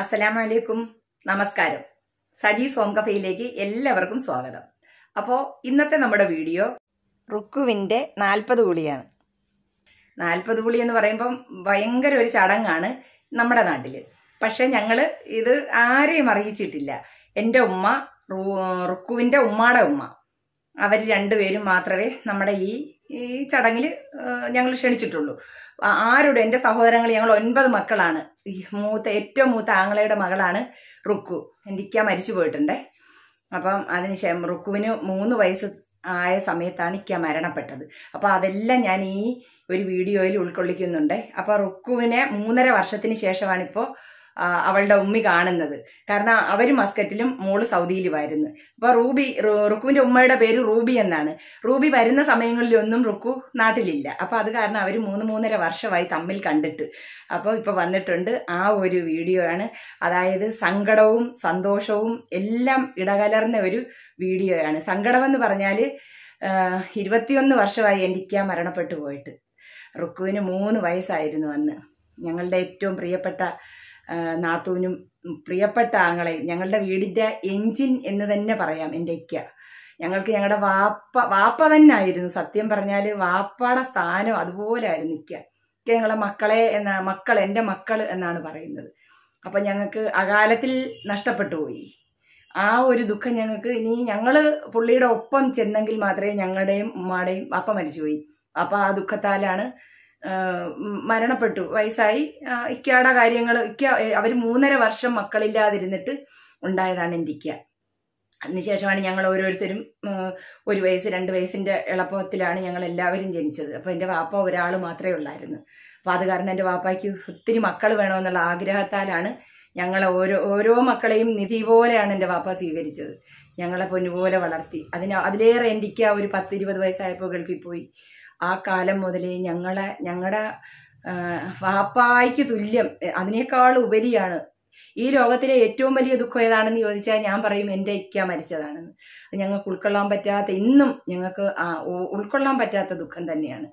അസ്സലാം നമസ്കാരം സജി സോംകഫയിലേക്ക് എല്ലാവർക്കും സ്വാഗതം അപ്പോൾ ഇന്നത്തെ നമ്മുടെ വീഡിയോ റുക്കുവിൻ്റെ നാൽപ്പത് കുളിയാണ് നാൽപ്പത് കുളി എന്ന് പറയുമ്പം ഭയങ്കര ഒരു ചടങ്ങാണ് നമ്മുടെ നാട്ടിൽ പക്ഷേ ഞങ്ങൾ ഇത് ആരെയും അറിയിച്ചിട്ടില്ല എൻ്റെ ഉമ്മ റുക്കുവിൻ്റെ ഉമ്മാടെ ഉമ്മ അവർ രണ്ടുപേരും മാത്രമേ നമ്മുടെ ഈ ഈ ചടങ്ങിൽ ഞങ്ങൾ ക്ഷണിച്ചിട്ടുള്ളൂ ആരുടെ എൻ്റെ സഹോദരങ്ങൾ ഞങ്ങൾ ഒൻപത് മക്കളാണ് ഈ മൂത്ത ഏറ്റവും മൂത്ത ആങ്ങളയുടെ മകളാണ് റുക്കു എൻ്റെ ഇക്ക മരിച്ചു പോയിട്ടുണ്ട് അപ്പം അതിനുശേഷം റുക്കുവിന് മൂന്ന് വയസ്സ് ആയ സമയത്താണ് ഇക്ക മരണപ്പെട്ടത് അപ്പോൾ അതെല്ലാം ഞാൻ ഈ ഒരു വീഡിയോയിൽ ഉൾക്കൊള്ളിക്കുന്നുണ്ട് അപ്പം റുക്കുവിനെ മൂന്നര വർഷത്തിന് ശേഷമാണിപ്പോൾ അവളുടെ ഉമ്മി കാണുന്നത് കാരണം അവർ മസ്കറ്റിലും മോള് സൗദിയിലുമായിരുന്നു അപ്പൊ റൂബി റുക്കുവിന്റെ ഉമ്മയുടെ പേര് റൂബി എന്നാണ് റൂബി വരുന്ന സമയങ്ങളിലൊന്നും റുക്കു നാട്ടിലില്ല അപ്പൊ അത് കാരണം അവർ മൂന്ന് മൂന്നര വർഷമായി തമ്മിൽ കണ്ടിട്ട് അപ്പോൾ ഇപ്പൊ വന്നിട്ടുണ്ട് ആ ഒരു വീഡിയോ ആണ് അതായത് സങ്കടവും സന്തോഷവും എല്ലാം ഇടകലർന്ന ഒരു വീഡിയോയാണ് സങ്കടമെന്ന് പറഞ്ഞാൽ ഇരുപത്തിയൊന്ന് വർഷമായി എനിക്ക് മരണപ്പെട്ടു പോയിട്ട് റുക്കുവിന് മൂന്ന് വയസ്സായിരുന്നു അന്ന് ഞങ്ങളുടെ ഏറ്റവും പ്രിയപ്പെട്ട നാത്തൂനും പ്രിയപ്പെട്ട ആങ്ങളെ ഞങ്ങളുടെ വീടിൻ്റെ എൻജിൻ എന്ന് തന്നെ പറയാം എൻ്റെ ഞങ്ങൾക്ക് ഞങ്ങളുടെ വാപ്പ വാപ്പ തന്നെ ആയിരുന്നു സത്യം പറഞ്ഞാൽ വാപ്പയുടെ സ്ഥാനം അതുപോലെ ആയിരുന്നു ഇക്ക ഇക്ക ഞങ്ങളെ മക്കളെ എന്ന മക്കൾ എൻ്റെ മക്കൾ എന്നാണ് പറയുന്നത് അപ്പം ഞങ്ങൾക്ക് അകാലത്തിൽ നഷ്ടപ്പെട്ടു പോയി ആ ഒരു ദുഃഖം ഞങ്ങൾക്ക് ഇനി ഞങ്ങൾ പുള്ളിയുടെ ഒപ്പം ചെന്നെങ്കിൽ മാത്രമേ ഞങ്ങളുടെയും ഉമ്മയുടെയും വാപ്പ മരിച്ചുപോയി അപ്പം ആ ദുഃഖത്താലാണ് മരണപ്പെട്ടു വയസ്സായി ഇക്കയുടെ കാര്യങ്ങൾ ഇക്ക അവർ മൂന്നര വർഷം മക്കളില്ലാതിരുന്നിട്ട് ഉണ്ടായതാണ് ഇന്ത്യക്ക് അതിനുശേഷമാണ് ഞങ്ങൾ ഓരോരുത്തരും ഒരു വയസ്സ് രണ്ട് വയസ്സിൻ്റെ എളുപ്പത്തിലാണ് ഞങ്ങൾ എല്ലാവരും ജനിച്ചത് അപ്പോൾ എൻ്റെ വാപ്പ ഒരാൾ മാത്രമേ ഉള്ളായിരുന്നു അപ്പോൾ അത് കാരണം എൻ്റെ വാപ്പയ്ക്ക് ഒത്തിരി മക്കൾ വേണമെന്നുള്ള ആഗ്രഹത്താലാണ് ഞങ്ങളെ ഓരോ ഓരോ മക്കളെയും നിധി പോലെയാണ് എൻ്റെ വാപ്പ സ്വീകരിച്ചത് ഞങ്ങളെ പൊന്നുപോലെ വളർത്തി അതിന് അതിലേറെ എൻ്റെ ഒരു പത്ത് ഇരുപത് വയസ്സായപ്പോൾ ഗൾഫിൽ പോയി ആ കാലം മുതലേ ഞങ്ങളെ ഞങ്ങളുടെ വാപ്പായ്ക്ക് തുല്യം അതിനേക്കാൾ ഉപരിയാണ് ഈ ലോകത്തിലെ ഏറ്റവും വലിയ ദുഃഖം ഏതാണെന്ന് ചോദിച്ചാൽ ഞാൻ പറയും എൻ്റെ ഇക്ക മരിച്ചതാണെന്ന് ഞങ്ങൾക്ക് ഉൾക്കൊള്ളാൻ പറ്റാത്ത ഇന്നും ഞങ്ങൾക്ക് ഉൾക്കൊള്ളാൻ പറ്റാത്ത ദുഃഖം തന്നെയാണ്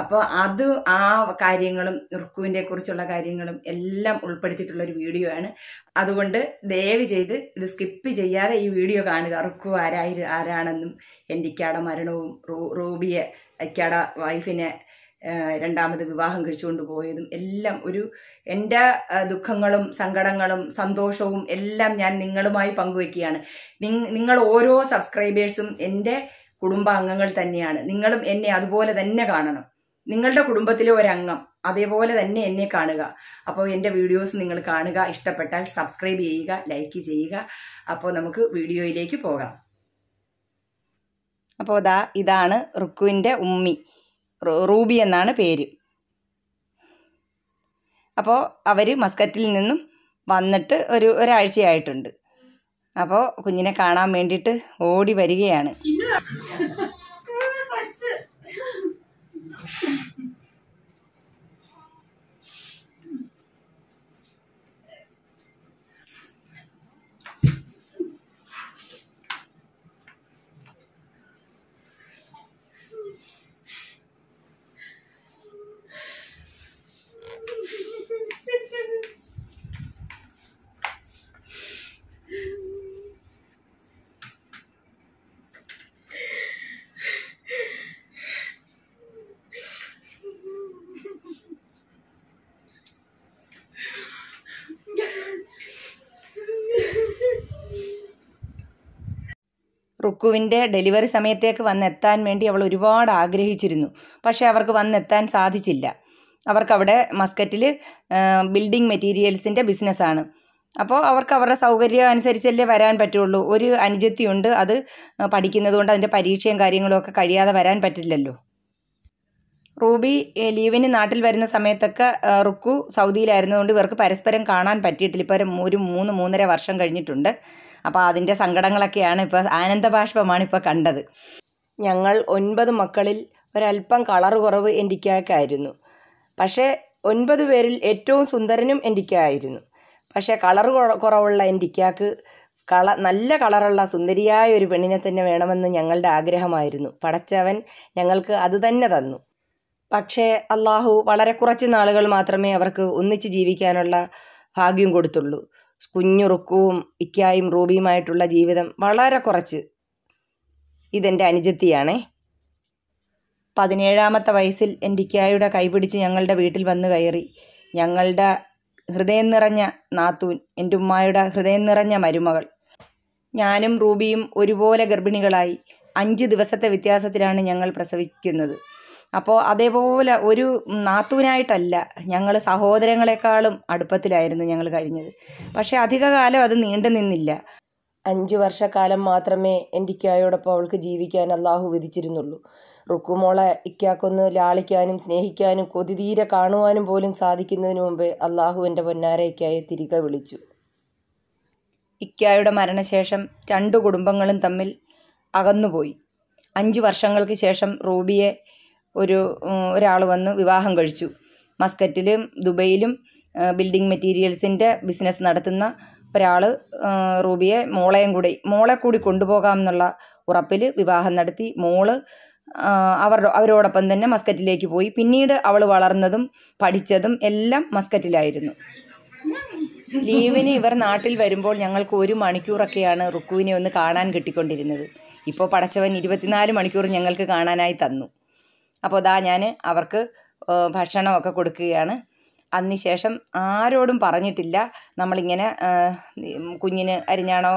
അപ്പോൾ അത് ആ കാര്യങ്ങളും റുക്കുവിൻ്റെ കുറിച്ചുള്ള കാര്യങ്ങളും എല്ലാം ഉൾപ്പെടുത്തിയിട്ടുള്ളൊരു ഒരു വീഡിയോ ആണ് അതുകൊണ്ട് ദയവ് ചെയ്ത് ഇത് സ്കിപ്പ് ചെയ്യാതെ ഈ വീഡിയോ കാണുക റുക്കു ആരായി ആരാണെന്നും എൻ്റെ ഇക്കയുടെ മരണവും റൂബിയെ അയക്കാട വൈഫിനെ രണ്ടാമത് വിവാഹം കഴിച്ചുകൊണ്ട് പോയതും എല്ലാം ഒരു എൻ്റെ ദുഃഖങ്ങളും സങ്കടങ്ങളും സന്തോഷവും എല്ലാം ഞാൻ നിങ്ങളുമായി പങ്കുവെക്കുകയാണ് നിങ്ങൾ ഓരോ സബ്സ്ക്രൈബേഴ്സും എൻ്റെ കുടുംബാംഗങ്ങൾ തന്നെയാണ് നിങ്ങളും എന്നെ അതുപോലെ തന്നെ കാണണം നിങ്ങളുടെ കുടുംബത്തിലെ ഒരംഗം അതേപോലെ തന്നെ എന്നെ കാണുക അപ്പോൾ എൻ്റെ വീഡിയോസ് നിങ്ങൾ കാണുക ഇഷ്ടപ്പെട്ടാൽ സബ്സ്ക്രൈബ് ചെയ്യുക ലൈക്ക് ചെയ്യുക അപ്പോൾ നമുക്ക് വീഡിയോയിലേക്ക് പോകാം അപ്പോൾ ഇതാ ഇതാണ് റുക്കുവിൻ്റെ ഉമ്മി റൂബി എന്നാണ് പേര് അപ്പോൾ അവർ മസ്കറ്റിൽ നിന്നും വന്നിട്ട് ഒരു ഒരാഴ്ചയായിട്ടുണ്ട് അപ്പോൾ കുഞ്ഞിനെ കാണാൻ വേണ്ടിയിട്ട് ഓടി വരികയാണ് റുക്കുവിൻ്റെ ഡെലിവറി സമയത്തേക്ക് വന്നെത്താൻ വേണ്ടി അവൾ ഒരുപാട് ആഗ്രഹിച്ചിരുന്നു പക്ഷേ അവർക്ക് വന്നെത്താൻ സാധിച്ചില്ല അവർക്കവിടെ മസ്കറ്റിൽ ബിൽഡിംഗ് മെറ്റീരിയൽസിൻ്റെ ബിസിനസ്സാണ് അപ്പോൾ അവർക്ക് അവരുടെ സൗകര്യം അനുസരിച്ചല്ലേ വരാൻ പറ്റുള്ളൂ ഒരു അനുജത്തിയുണ്ട് അത് പഠിക്കുന്നതുകൊണ്ട് അതിൻ്റെ പരീക്ഷയും കാര്യങ്ങളും ഒക്കെ കഴിയാതെ വരാൻ പറ്റില്ലല്ലോ റൂബി ലീവിന് നാട്ടിൽ വരുന്ന സമയത്തൊക്കെ റുക്കു സൗദിയിലായിരുന്നതുകൊണ്ട് ഇവർക്ക് പരസ്പരം കാണാൻ പറ്റിയിട്ടില്ല ഇപ്പോൾ ഒരു മൂന്ന് മൂന്നര വർഷം കഴിഞ്ഞിട്ടുണ്ട് അപ്പോൾ അതിൻ്റെ സങ്കടങ്ങളൊക്കെയാണ് ഇപ്പോൾ ആനന്ദബാഷ്പമാണ് ഇപ്പോൾ കണ്ടത് ഞങ്ങൾ ഒൻപത് മക്കളിൽ ഒരല്പം കളർ കുറവ് എൻ്റെക്കായിരുന്നു പക്ഷേ ഒൻപത് പേരിൽ ഏറ്റവും സുന്ദരനും എൻ്റെക്കായിരുന്നു പക്ഷേ കളർ കുറവുള്ള എൻ്റെക്കാക്ക് കള നല്ല കളറുള്ള സുന്ദരിയായ ഒരു പെണ്ണിനെ തന്നെ വേണമെന്ന് ഞങ്ങളുടെ ആഗ്രഹമായിരുന്നു പടച്ചവൻ ഞങ്ങൾക്ക് അത് തന്നെ തന്നു പക്ഷേ അള്ളാഹു വളരെ കുറച്ച് നാളുകൾ മാത്രമേ അവർക്ക് ഒന്നിച്ച് ജീവിക്കാനുള്ള ഭാഗ്യം കൊടുത്തുള്ളൂ റുക്കുവും ഇക്കായും റൂബിയുമായിട്ടുള്ള ജീവിതം വളരെ കുറച്ച് ഇതെൻ്റെ അനുജത്തിയാണേ പതിനേഴാമത്തെ വയസ്സിൽ എൻ്റെ ഇക്കായുടെ കൈപിടിച്ച് ഞങ്ങളുടെ വീട്ടിൽ വന്നു കയറി ഞങ്ങളുടെ ഹൃദയം നിറഞ്ഞ നാത്തൂൻ എൻ്റെ ഉമ്മായുടെ ഹൃദയം നിറഞ്ഞ മരുമകൾ ഞാനും റൂബിയും ഒരുപോലെ ഗർഭിണികളായി അഞ്ച് ദിവസത്തെ വ്യത്യാസത്തിലാണ് ഞങ്ങൾ പ്രസവിക്കുന്നത് അപ്പോൾ അതേപോലെ ഒരു നാത്തൂനായിട്ടല്ല ഞങ്ങൾ സഹോദരങ്ങളെക്കാളും അടുപ്പത്തിലായിരുന്നു ഞങ്ങൾ കഴിഞ്ഞത് പക്ഷേ അധിക കാലം അത് നീണ്ടു നിന്നില്ല അഞ്ച് വർഷക്കാലം മാത്രമേ ഇക്കായോടൊപ്പം അവൾക്ക് ജീവിക്കാൻ അള്ളാഹു വിധിച്ചിരുന്നുള്ളൂ റുക്കുമോളെ ഇക്കാക്കൊന്ന് ലാളിക്കാനും സ്നേഹിക്കാനും കൊതിതീരെ കാണുവാനും പോലും സാധിക്കുന്നതിന് മുമ്പേ അള്ളാഹു എൻ്റെ പൊന്നാരയ്ക്കായി തിരികെ വിളിച്ചു ഇക്കായുടെ മരണശേഷം രണ്ടു കുടുംബങ്ങളും തമ്മിൽ അകന്നുപോയി അഞ്ച് വർഷങ്ങൾക്ക് ശേഷം റൂബിയെ ഒരു ഒരാൾ വന്ന് വിവാഹം കഴിച്ചു മസ്കറ്റിലും ദുബൈയിലും ബിൽഡിംഗ് മെറ്റീരിയൽസിൻ്റെ ബിസിനസ് നടത്തുന്ന ഒരാൾ റൂബിയെ മോളെയും കൂടി മോളെ കൂടി കൊണ്ടുപോകാം എന്നുള്ള ഉറപ്പിൽ വിവാഹം നടത്തി മോള് അവരുടെ അവരോടൊപ്പം തന്നെ മസ്കറ്റിലേക്ക് പോയി പിന്നീട് അവൾ വളർന്നതും പഠിച്ചതും എല്ലാം മസ്കറ്റിലായിരുന്നു ലീവിന് ഇവർ നാട്ടിൽ വരുമ്പോൾ ഞങ്ങൾക്ക് ഒരു മണിക്കൂറൊക്കെയാണ് റുക്കുവിനെ ഒന്ന് കാണാൻ കിട്ടിക്കൊണ്ടിരുന്നത് ഇപ്പോൾ പടച്ചവൻ ഇരുപത്തിനാല് മണിക്കൂർ ഞങ്ങൾക്ക് കാണാനായി തന്നു അപ്പോൾ ഇതാ ഞാൻ അവർക്ക് ഭക്ഷണമൊക്കെ കൊടുക്കുകയാണ് അതിനുശേഷം ആരോടും പറഞ്ഞിട്ടില്ല നമ്മളിങ്ങനെ കുഞ്ഞിന്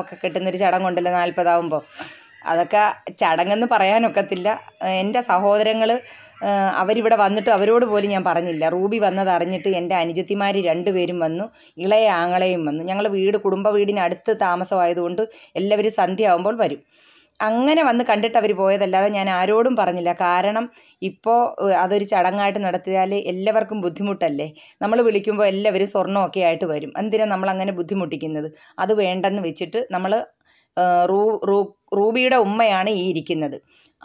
ഒക്കെ കിട്ടുന്നൊരു ചടങ്ങുണ്ടല്ലോ നാൽപ്പതാവുമ്പോൾ അതൊക്കെ ചടങ്ങെന്ന് പറയാനൊക്കത്തില്ല എൻ്റെ സഹോദരങ്ങൾ അവരിവിടെ വന്നിട്ട് അവരോട് പോലും ഞാൻ പറഞ്ഞില്ല റൂബി വന്നതറിഞ്ഞിട്ട് അറിഞ്ഞിട്ട് എൻ്റെ അനുജത്തിമാർ രണ്ടുപേരും വന്നു ഇളയ ആങ്ങളെയും വന്നു ഞങ്ങൾ വീട് കുടുംബ വീടിനടുത്ത് താമസമായതുകൊണ്ട് എല്ലാവരും സന്ധ്യ ആകുമ്പോൾ വരും അങ്ങനെ വന്ന് കണ്ടിട്ട് അവർ പോയതല്ലാതെ ഞാൻ ആരോടും പറഞ്ഞില്ല കാരണം ഇപ്പോൾ അതൊരു ചടങ്ങായിട്ട് നടത്തിയാൽ എല്ലാവർക്കും ബുദ്ധിമുട്ടല്ലേ നമ്മൾ വിളിക്കുമ്പോൾ എല്ലാവരും സ്വർണ്ണമൊക്കെ ആയിട്ട് വരും എന്തിനാണ് നമ്മളങ്ങനെ ബുദ്ധിമുട്ടിക്കുന്നത് അത് വേണ്ടെന്ന് വെച്ചിട്ട് നമ്മൾ റൂ റൂ റൂബിയുടെ ഉമ്മയാണ് ഈ ഇരിക്കുന്നത്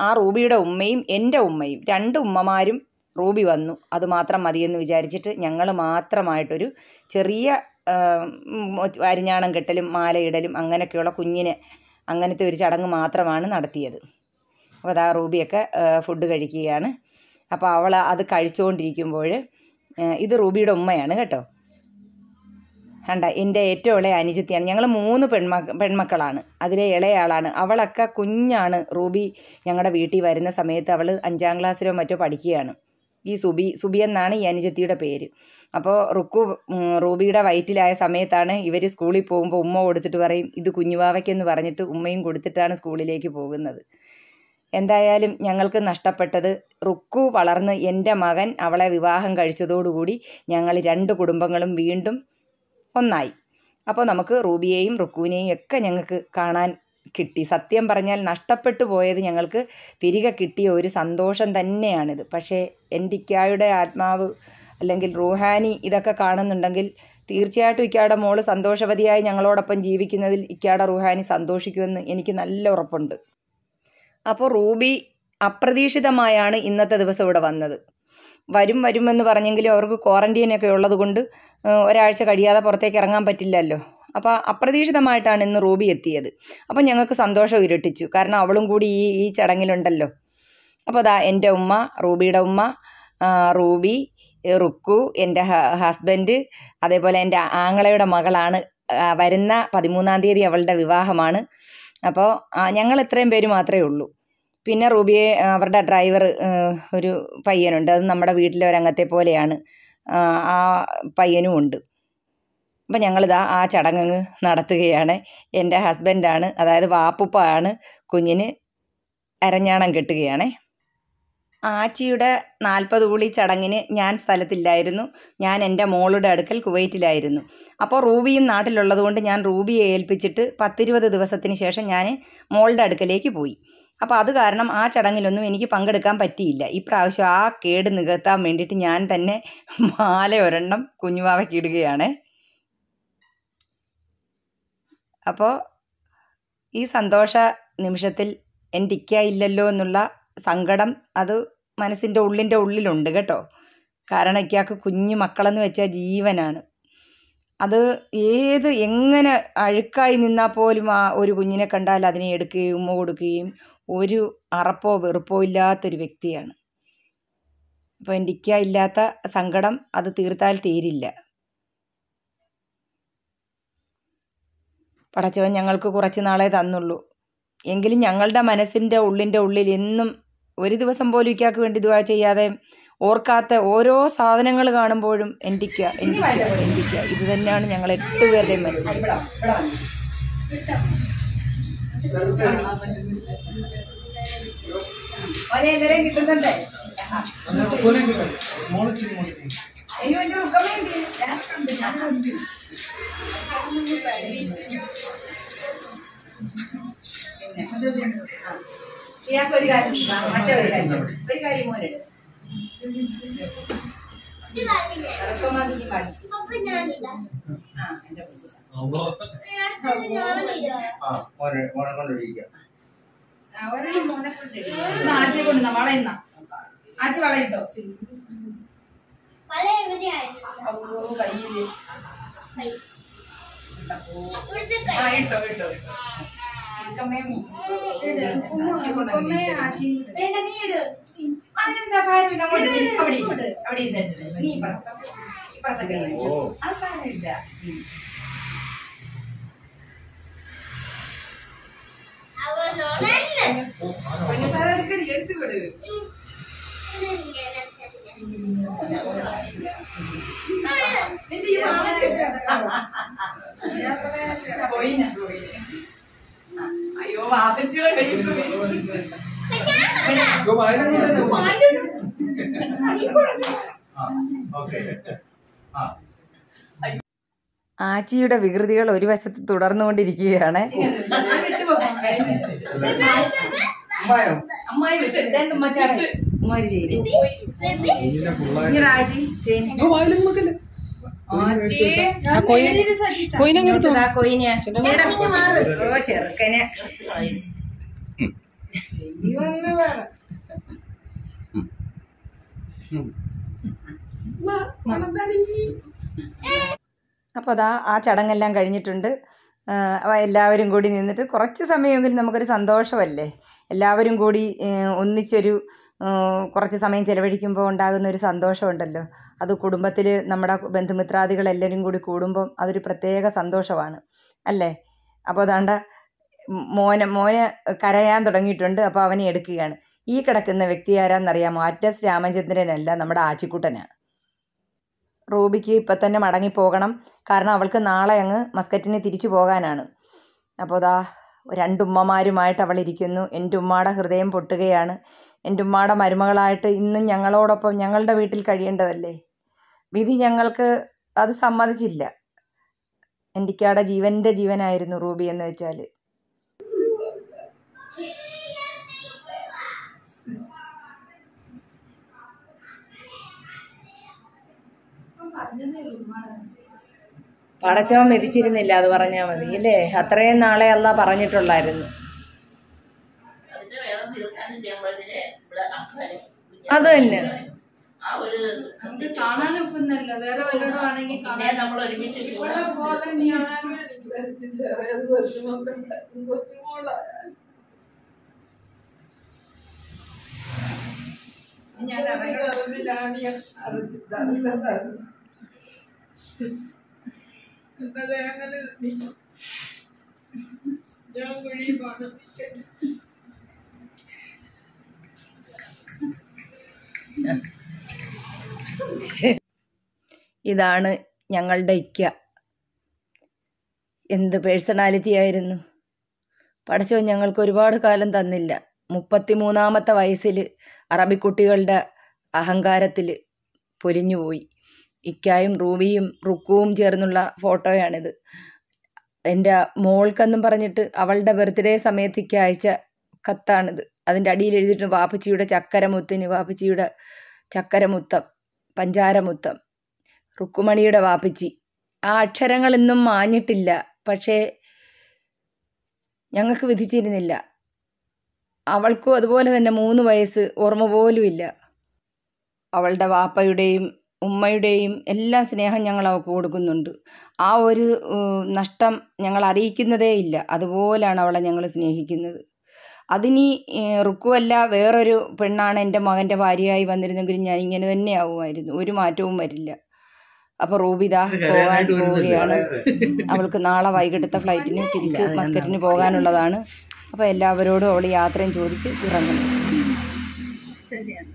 ആ റൂബിയുടെ ഉമ്മയും എൻ്റെ ഉമ്മയും രണ്ട് ഉമ്മമാരും റൂബി വന്നു അത് മാത്രം മതിയെന്ന് വിചാരിച്ചിട്ട് ഞങ്ങൾ മാത്രമായിട്ടൊരു ചെറിയ അരിഞ്ഞാണം കെട്ടലും മാലയിടലും അങ്ങനെയൊക്കെയുള്ള കുഞ്ഞിനെ അങ്ങനത്തെ ഒരു ചടങ്ങ് മാത്രമാണ് നടത്തിയത് അപ്പോൾ അതാ റൂബിയൊക്കെ ഫുഡ് കഴിക്കുകയാണ് അപ്പോൾ അവൾ അത് കഴിച്ചുകൊണ്ടിരിക്കുമ്പോൾ ഇത് റൂബിയുടെ ഉമ്മയാണ് കേട്ടോ കണ്ട എൻ്റെ ഏറ്റവും ഇളയ അനുജത്തിയാണ് ഞങ്ങൾ മൂന്ന് പെൺമ പെൺമക്കളാണ് അതിലെ ഇളയാളാണ് അവളൊക്കെ കുഞ്ഞാണ് റൂബി ഞങ്ങളുടെ വീട്ടിൽ വരുന്ന സമയത്ത് അവൾ അഞ്ചാം ക്ലാസ്സിലോ മറ്റോ പഠിക്കുകയാണ് ഈ സുബി സുബി എന്നാണ് ഈ അനുജത്തിയുടെ പേര് അപ്പോൾ റുക്കു റൂബിയുടെ വയറ്റിലായ സമയത്താണ് ഇവർ സ്കൂളിൽ പോകുമ്പോൾ ഉമ്മ കൊടുത്തിട്ട് പറയും ഇത് കുഞ്ഞുവാവയ്ക്കെന്ന് പറഞ്ഞിട്ട് ഉമ്മയും കൊടുത്തിട്ടാണ് സ്കൂളിലേക്ക് പോകുന്നത് എന്തായാലും ഞങ്ങൾക്ക് നഷ്ടപ്പെട്ടത് റുക്കു വളർന്ന് എൻ്റെ മകൻ അവളെ വിവാഹം കഴിച്ചതോടുകൂടി ഞങ്ങൾ രണ്ട് കുടുംബങ്ങളും വീണ്ടും ഒന്നായി അപ്പോൾ നമുക്ക് റൂബിയെയും റുക്കുവിനെയും ഒക്കെ ഞങ്ങൾക്ക് കാണാൻ കിട്ടി സത്യം പറഞ്ഞാൽ നഷ്ടപ്പെട്ടു പോയത് ഞങ്ങൾക്ക് തിരികെ കിട്ടിയ ഒരു സന്തോഷം തന്നെയാണിത് പക്ഷേ എൻ്റെ ആത്മാവ് അല്ലെങ്കിൽ റൂഹാനി ഇതൊക്കെ കാണുന്നുണ്ടെങ്കിൽ തീർച്ചയായിട്ടും ഇക്കായുടെ മോള് സന്തോഷവതിയായി ഞങ്ങളോടൊപ്പം ജീവിക്കുന്നതിൽ ഇക്കായുടെ റുഹാനി സന്തോഷിക്കുമെന്ന് എനിക്ക് നല്ല ഉറപ്പുണ്ട് അപ്പോൾ റൂബി അപ്രതീക്ഷിതമായാണ് ഇന്നത്തെ ദിവസം ഇവിടെ വന്നത് വരും വരുമെന്ന് പറഞ്ഞെങ്കിലും അവർക്ക് ക്വാറൻറ്റീനൊക്കെ ഉള്ളതുകൊണ്ട് ഒരാഴ്ച കഴിയാതെ പുറത്തേക്ക് ഇറങ്ങാൻ പറ്റില്ലല്ലോ അപ്പോൾ അപ്രതീക്ഷിതമായിട്ടാണ് ഇന്ന് റൂബി എത്തിയത് അപ്പോൾ ഞങ്ങൾക്ക് സന്തോഷം ഇരട്ടിച്ചു കാരണം അവളും കൂടി ഈ ഈ ചടങ്ങിലുണ്ടല്ലോ അപ്പോൾ അതാ എൻ്റെ ഉമ്മ റൂബിയുടെ ഉമ്മ റൂബി റുക്കു എൻ്റെ ഹസ്ബൻഡ് അതേപോലെ എൻ്റെ ആങ്ങളയുടെ മകളാണ് വരുന്ന പതിമൂന്നാം തീയതി അവളുടെ വിവാഹമാണ് അപ്പോൾ ഞങ്ങൾ ഇത്രയും പേര് മാത്രമേ ഉള്ളൂ പിന്നെ റൂബിയെ അവരുടെ ഡ്രൈവർ ഒരു പയ്യനുണ്ട് അത് നമ്മുടെ വീട്ടിലെ ഒരംഗത്തെ പോലെയാണ് ആ പയ്യനും ഉണ്ട് അപ്പം ഞങ്ങളിതാ ആ ചടങ്ങ് നടത്തുകയാണ് എൻ്റെ ഹസ്ബൻഡാണ് അതായത് വാപ്പുപ്പാണ് കുഞ്ഞിന് അരഞ്ഞാണം കെട്ടുകയാണ് ആച്ചിയുടെ നാൽപ്പത് കൂളി ചടങ്ങിന് ഞാൻ സ്ഥലത്തില്ലായിരുന്നു ഞാൻ എൻ്റെ മോളുടെ അടുക്കൽ കുവൈറ്റിലായിരുന്നു അപ്പോൾ റൂബിയും നാട്ടിലുള്ളതുകൊണ്ട് ഞാൻ റൂബിയെ ഏൽപ്പിച്ചിട്ട് പത്തിരുപത് ദിവസത്തിന് ശേഷം ഞാൻ മോളുടെ അടുക്കലേക്ക് പോയി അപ്പോൾ അത് കാരണം ആ ചടങ്ങിലൊന്നും എനിക്ക് പങ്കെടുക്കാൻ പറ്റിയില്ല ഇപ്രാവശ്യം ആ കേട് നികത്താൻ വേണ്ടിയിട്ട് ഞാൻ തന്നെ മാല ഒരെണ്ണം കുഞ്ഞുവാവയ്ക്ക് ഇടുകയാണേ അപ്പോൾ ഈ സന്തോഷ നിമിഷത്തിൽ എൻ്റെ ഇല്ലല്ലോ എന്നുള്ള സങ്കടം അത് മനസ്സിൻ്റെ ഉള്ളിൻ്റെ ഉള്ളിലുണ്ട് കേട്ടോ കാരണം ഇക്കാക്ക് കുഞ്ഞു മക്കളെന്ന് വെച്ചാൽ ജീവനാണ് അത് ഏത് എങ്ങനെ അഴുക്കായി നിന്നാൽ പോലും ആ ഒരു കുഞ്ഞിനെ കണ്ടാൽ അതിനെ എടുക്കുകയും ഉമ്മ കൊടുക്കുകയും ഒരു അറപ്പോ വെറുപ്പോ ഇല്ലാത്തൊരു വ്യക്തിയാണ് അപ്പോൾ എൻ്റെ ഇക്ക ഇല്ലാത്ത സങ്കടം അത് തീർത്താൽ തീരില്ല പടച്ചവൻ ഞങ്ങൾക്ക് കുറച്ച് നാളെ തന്നുള്ളൂ എങ്കിലും ഞങ്ങളുടെ മനസ്സിൻ്റെ ഉള്ളിൻ്റെ ഉള്ളിൽ എന്നും ഒരു ദിവസം പോലും ഇക്കാക്ക് വേണ്ടി ഇതുവാ ചെയ്യാതെ ഓർക്കാത്ത ഓരോ സാധനങ്ങൾ കാണുമ്പോഴും എന്തിക്ക എന്തിക്ക ഇത് തന്നെയാണ് ഞങ്ങൾ എട്ട് പേരുടെയും മനസ്സിൽ കിട്ടുന്നുണ്ട് അയ്യോ എന്റെ ഉറക്കം വേണ്ടി ഞാൻ കണ്ടു ഞാൻ കണ്ടു ഷിയാസ് ഒരു കാര്യം മറ്റേ ഒരു കാര്യം ഒരു കാര്യം മോനെടുക്കും ആച്ചി കൊണ്ടുവന്ന വളയുന്ന ആച്ചി വളയിട്ടോ വല എവിടെയായിരുന്നു കയ്യില് അതിനെന്താ സാരമില്ല അവിടെ അവിടെ ഇരുന്നിട്ടില്ല നീ ഇപ്പുറത്തൊക്കെ അത് സാരമില്ല എടുത്ത് വിട് അയ്യോ ആച്ചിയുടെ വികൃതികൾ ഒരു വശത്ത് തുടർന്നുകൊണ്ടിരിക്കുകയാണ് അമ്മായി അമ്മായി അപ്പൊ ആജി അപ്പോൾ അതാ ആ ചടങ്ങെല്ലാം കഴിഞ്ഞിട്ടുണ്ട് എല്ലാവരും കൂടി നിന്നിട്ട് കുറച്ച് സമയമെങ്കിലും നമുക്കൊരു സന്തോഷമല്ലേ എല്ലാവരും കൂടി ഒന്നിച്ചൊരു കുറച്ച് സമയം ചിലവഴിക്കുമ്പോൾ ഉണ്ടാകുന്ന ഒരു സന്തോഷമുണ്ടല്ലോ അത് കുടുംബത്തിൽ നമ്മുടെ എല്ലാവരും കൂടി കൂടുമ്പം അതൊരു പ്രത്യേക സന്തോഷമാണ് അല്ലേ അപ്പോൾ അതാണ്ട മോനെ മോനെ കരയാൻ തുടങ്ങിയിട്ടുണ്ട് അപ്പോൾ അവനെ എടുക്കുകയാണ് ഈ കിടക്കുന്ന വ്യക്തി ആരാന്നറിയാമോ ആറ്റസ് രാമചന്ദ്രനല്ല നമ്മുടെ ആച്ചിക്കുട്ടനാണ് റൂബിക്ക് ഇപ്പം തന്നെ മടങ്ങിപ്പോകണം കാരണം അവൾക്ക് നാളെ അങ്ങ് മസ്കറ്റിനെ തിരിച്ചു പോകാനാണ് അപ്പോൾ അതാ രണ്ടുമ്മമാരുമായിട്ട് അവൾ ഇരിക്കുന്നു എൻ്റെ ഉമ്മയുടെ ഹൃദയം പൊട്ടുകയാണ് എൻ്റെ ഉമ്മയുടെ മരുമകളായിട്ട് ഇന്നും ഞങ്ങളോടൊപ്പം ഞങ്ങളുടെ വീട്ടിൽ കഴിയേണ്ടതല്ലേ വിധി ഞങ്ങൾക്ക് അത് സമ്മതിച്ചില്ല എൻ്റെക്കാടെ ജീവൻ്റെ ജീവനായിരുന്നു റൂബി എന്ന് വെച്ചാൽ പടച്ചവൻ മെതിച്ചിരുന്നില്ല അത് പറഞ്ഞാൽ മതി അല്ലേ അത്രയും നാളെ അല്ല പറഞ്ഞിട്ടുള്ളായിരുന്നു അതിന്റെ വേദം തീർക്കാനില്ല അത് തന്നെ നമ്മൾ ഒരുമിച്ച് ഞാൻ അങ്ങനെ ഞാൻ കുഴി പാടിപ്പിക്കട്ടെ ഇതാണ് ഞങ്ങളുടെ ഇക്ക എന്ത് പേഴ്സണാലിറ്റി ആയിരുന്നു പഠിച്ചവൻ ഞങ്ങൾക്ക് ഒരുപാട് കാലം തന്നില്ല മുപ്പത്തി മൂന്നാമത്തെ വയസ്സിൽ അറബിക്കുട്ടികളുടെ അഹങ്കാരത്തിൽ പൊലിഞ്ഞുപോയി ഇക്കായും റൂവിയും റുക്കുവും ചേർന്നുള്ള ഫോട്ടോയാണിത് എൻ്റെ മോൾക്കെന്നും പറഞ്ഞിട്ട് അവളുടെ ബർത്ത്ഡേ സമയത്ത് ഇക്ക അയച്ച കത്താണിത് അതിൻ്റെ അടിയിൽ എഴുതിയിട്ടുണ്ട് വാപ്പച്ചിയുടെ ചക്കരമുത്തിന് വാപ്പച്ചിയുടെ ചക്കരമുത്തം പഞ്ചാരമുത്തം റുക്കുമണിയുടെ വാപ്പച്ചി ആ അക്ഷരങ്ങൾ ഇന്നും മാഞ്ഞിട്ടില്ല പക്ഷേ ഞങ്ങൾക്ക് വിധിച്ചിരുന്നില്ല അവൾക്കും അതുപോലെ തന്നെ മൂന്ന് വയസ്സ് ഓർമ്മ പോലുമില്ല അവളുടെ വാപ്പയുടെയും ഉമ്മയുടെയും എല്ലാ സ്നേഹം ഞങ്ങൾ അവൾക്ക് കൊടുക്കുന്നുണ്ട് ആ ഒരു നഷ്ടം ഞങ്ങൾ അറിയിക്കുന്നതേ ഇല്ല അതുപോലാണ് അവളെ ഞങ്ങൾ സ്നേഹിക്കുന്നത് അതിനി റുക്കുവല്ല വേറൊരു പെണ്ണാണ് എൻ്റെ മകൻ്റെ ഭാര്യയായി വന്നിരുന്നെങ്കിൽ ഞാൻ ഇങ്ങനെ തന്നെ ആവുമായിരുന്നു ഒരു മാറ്റവും വരില്ല അപ്പൊ റൂബിത പോകാൻ പോവുകയാണ് അവൾക്ക് നാളെ വൈകിട്ടത്തെ ഫ്ലൈറ്റിന് തിരിച്ച് മസ്കറ്റിന് പോകാനുള്ളതാണ് അപ്പൊ എല്ലാവരോടും അവള് യാത്രയും ചോദിച്ച് ഇറങ്ങുന്നു ശരിയാണ്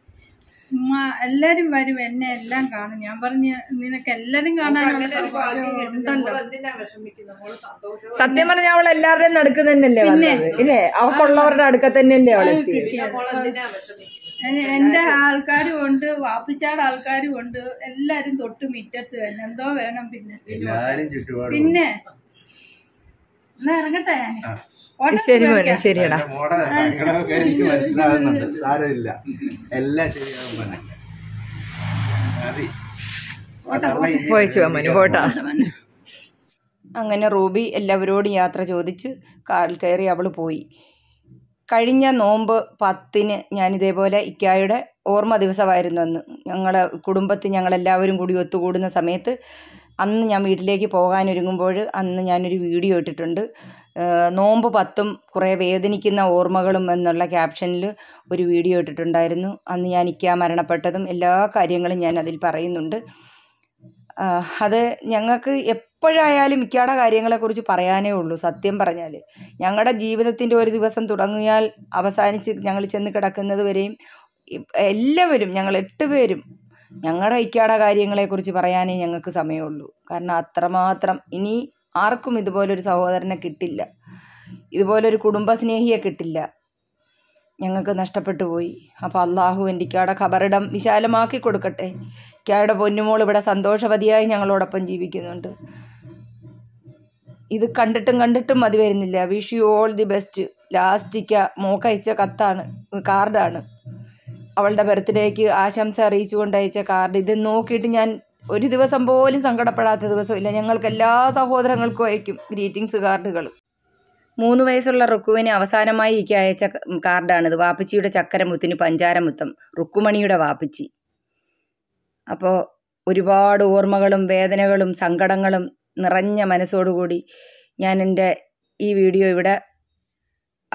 എല്ലാരും വരും എന്നെ എല്ലാം കാണും ഞാൻ പറഞ്ഞു നിനക്ക് എല്ലാരും കാണാനുള്ള സത്യം പറഞ്ഞ അവൾ എല്ലാവരുടെയും നടുക്ക് തന്നെയല്ലേ ഇല്ലേ അവക്കുള്ളവരുടെ അടുക്ക തന്നെയല്ലേ അവള് എന്റെ ആൾക്കാരും ഉണ്ട് വാപ്പിച്ചാട് ആൾക്കാരും ഉണ്ട് എല്ലാരും തൊട്ട് മിറ്റത്ത് തന്നെ എന്തോ വേണം പിന്നെ പിന്നെ എന്നാ ഇറങ്ങട്ടെ ഞാൻ ശരി മോനെ ശരിയടാ എനിക്ക് സാരമില്ല എല്ലാം ശരിയാകും പോയച്ചു അമ്മന് പോട്ടാ അങ്ങനെ റൂബി എല്ലാവരോടും യാത്ര ചോദിച്ച് കാറിൽ കയറി അവൾ പോയി കഴിഞ്ഞ നോമ്പ് പത്തിന് ഞാനിതേപോലെ ഇക്കായുടെ ഓർമ്മ ദിവസമായിരുന്നു അന്ന് ഞങ്ങളെ കുടുംബത്തിൽ ഞങ്ങളെല്ലാവരും കൂടി ഒത്തുകൂടുന്ന സമയത്ത് അന്ന് ഞാൻ വീട്ടിലേക്ക് പോകാനൊരുങ്ങുമ്പോൾ അന്ന് ഞാനൊരു വീഡിയോ ഇട്ടിട്ടുണ്ട് നോമ്പ് പത്തും കുറേ വേദനിക്കുന്ന ഓർമ്മകളും എന്നുള്ള ക്യാപ്ഷനിൽ ഒരു വീഡിയോ ഇട്ടിട്ടുണ്ടായിരുന്നു അന്ന് ഞാൻ ഇക്ക മരണപ്പെട്ടതും എല്ലാ കാര്യങ്ങളും ഞാൻ അതിൽ പറയുന്നുണ്ട് അത് ഞങ്ങൾക്ക് എപ്പോഴായാലും മിക്കയുടെ കാര്യങ്ങളെക്കുറിച്ച് പറയാനേ ഉള്ളൂ സത്യം പറഞ്ഞാൽ ഞങ്ങളുടെ ജീവിതത്തിൻ്റെ ഒരു ദിവസം തുടങ്ങിയാൽ അവസാനിച്ച് ഞങ്ങൾ ചെന്ന് കിടക്കുന്നത് വരെയും എല്ലാവരും ഞങ്ങൾ എട്ട് പേരും ഞങ്ങളുടെ ഇക്കയുടെ കാര്യങ്ങളെക്കുറിച്ച് പറയാനേ ഞങ്ങൾക്ക് സമയമുള്ളൂ കാരണം അത്രമാത്രം ഇനി ആർക്കും ഇതുപോലൊരു സഹോദരനെ കിട്ടില്ല ഇതുപോലൊരു കുടുംബസ്നേഹിയെ കിട്ടില്ല ഞങ്ങൾക്ക് നഷ്ടപ്പെട്ടു പോയി അപ്പോൾ അള്ളാഹു എൻ്റെ ഇക്കയുടെ ഖബറിടം വിശാലമാക്കി കൊടുക്കട്ടെ ഇക്കയുടെ പൊന്നുമോൾ ഇവിടെ സന്തോഷവതിയായി ഞങ്ങളോടൊപ്പം ജീവിക്കുന്നുണ്ട് ഇത് കണ്ടിട്ടും കണ്ടിട്ടും മതി വരുന്നില്ല wish you all the best ലാസ്റ്റിക്ക മോക്കയച്ച കത്താണ് കാർഡാണ് അവളുടെ ബർത്ത്ഡേക്ക് ആശംസ അറിയിച്ചു കൊണ്ടയച്ച കാർഡ് ഇത് നോക്കിയിട്ട് ഞാൻ ഒരു ദിവസം പോലും സങ്കടപ്പെടാത്ത ദിവസമില്ല ഞങ്ങൾക്ക് എല്ലാ സഹോദരങ്ങൾക്കും അയക്കും ഗ്രീറ്റിംഗ്സ് കാർഡുകൾ മൂന്ന് വയസ്സുള്ള റുക്കുവിന് അവസാനമായി എനിക്ക് അയച്ച കാർഡാണിത് വാപ്പച്ചിയുടെ ചക്കരമുത്തിന് പഞ്ചാരമുത്തം റുക്കുമണിയുടെ വാപ്പച്ചി അപ്പോൾ ഒരുപാട് ഓർമ്മകളും വേദനകളും സങ്കടങ്ങളും നിറഞ്ഞ മനസ്സോടുകൂടി ഞാൻ എൻ്റെ ഈ വീഡിയോ ഇവിടെ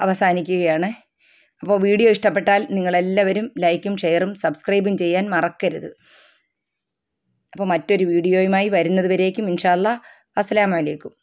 അവസാനിക്കുകയാണ് അപ്പോൾ വീഡിയോ ഇഷ്ടപ്പെട്ടാൽ നിങ്ങളെല്ലാവരും ലൈക്കും ഷെയറും സബ്സ്ക്രൈബും ചെയ്യാൻ മറക്കരുത് അപ്പോൾ മറ്റൊരു വീഡിയോയുമായി വരുന്നതുവരേക്കും ഇൻഷാല്ല അസ്സാമലൈക്കും